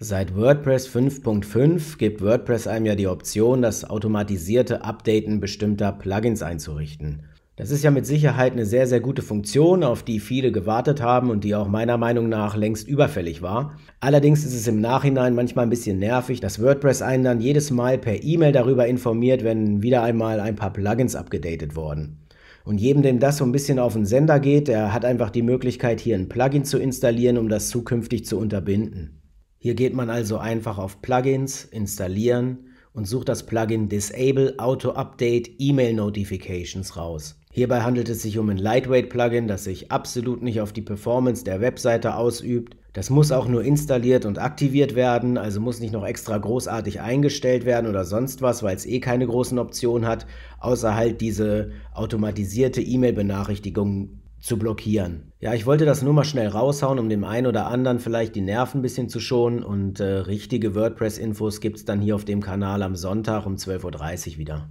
Seit WordPress 5.5 gibt WordPress einem ja die Option, das automatisierte Updaten bestimmter Plugins einzurichten. Das ist ja mit Sicherheit eine sehr, sehr gute Funktion, auf die viele gewartet haben und die auch meiner Meinung nach längst überfällig war. Allerdings ist es im Nachhinein manchmal ein bisschen nervig, dass WordPress einen dann jedes Mal per E-Mail darüber informiert, wenn wieder einmal ein paar Plugins abgedatet wurden. Und jedem, dem das so ein bisschen auf den Sender geht, der hat einfach die Möglichkeit, hier ein Plugin zu installieren, um das zukünftig zu unterbinden. Hier geht man also einfach auf Plugins, installieren und sucht das Plugin Disable Auto Update E-Mail Notifications raus. Hierbei handelt es sich um ein Lightweight-Plugin, das sich absolut nicht auf die Performance der Webseite ausübt. Das muss auch nur installiert und aktiviert werden, also muss nicht noch extra großartig eingestellt werden oder sonst was, weil es eh keine großen Optionen hat, außer halt diese automatisierte E-Mail-Benachrichtigung zu blockieren. Ja, ich wollte das nur mal schnell raushauen, um dem einen oder anderen vielleicht die Nerven ein bisschen zu schonen. Und äh, richtige WordPress-Infos gibt es dann hier auf dem Kanal am Sonntag um 12.30 Uhr wieder.